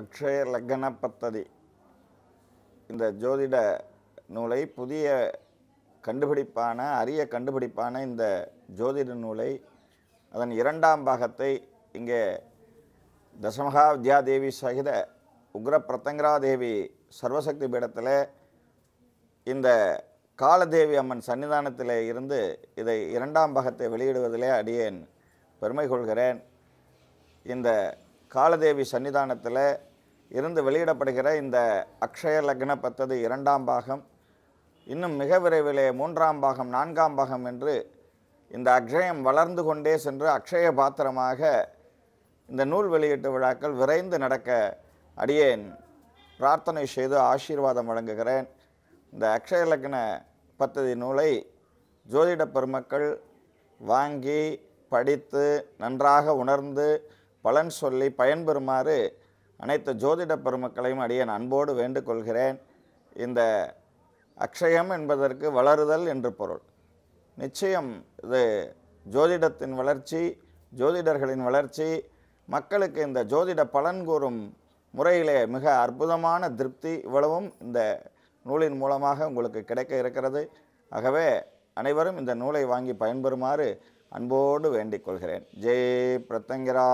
அக்ஷய லக்கண பத்ததி இந்த ஜோதிட நூலை புதிய கண்டுபிடிப்பான அரிய கண்டுபிடிப்பான இந்த ஜோதிட நூலை அதன் இரண்டாம் பாகத்தை இங்கே தசமகா வித்யாதேவி சகித உக்ர பிரத்தங்கராதேவி சர்வசக்தி பீடத்தில் இந்த காலதேவி அம்மன் சன்னிதானத்தில் இருந்து இதை இரண்டாம் பாகத்தை வெளியிடுவதிலே அடியேன் பெருமை கொள்கிறேன் இந்த காலதேவி சன்னிதானத்தில் இருந்து வெளியிடப்படுகிற இந்த அக்ஷய லக்ன பத்தது இரண்டாம் பாகம் இன்னும் மிக விரைவிலே மூன்றாம் பாகம் நான்காம் பாகம் என்று இந்த அக்ஷயம் வளர்ந்து கொண்டே சென்று அக்ஷய பாத்திரமாக இந்த நூல் வெளியீட்டு விழாக்கள் விரைந்து நடக்க அடியேன் பிரார்த்தனை செய்து ஆசீர்வாதம் வழங்குகிறேன் இந்த அக்ஷய லக்ன பத்ததி நூலை ஜோதிட பெருமக்கள் வாங்கி படித்து நன்றாக உணர்ந்து பலன் சொல்லி பயன்பெறுமாறு அனைத்து ஜோதிட பெருமக்களையும் அடியேன் அன்போடு வேண்டுகொள்கிறேன் இந்த அக்ஷயம் என்பதற்கு வளருதல் என்று பொருள் நிச்சயம் இது ஜோதிடத்தின் வளர்ச்சி ஜோதிடர்களின் வளர்ச்சி மக்களுக்கு இந்த ஜோதிட பலன் கூறும் முறையிலே மிக அற்புதமான திருப்தி இவ்வளவும் இந்த நூலின் மூலமாக உங்களுக்கு கிடைக்க இருக்கிறது ஆகவே அனைவரும் இந்த நூலை வாங்கி பயன்பெறுமாறு அன்போடு வேண்டிக் கொள்கிறேன் ஜெய் பிரத்தங்கிரா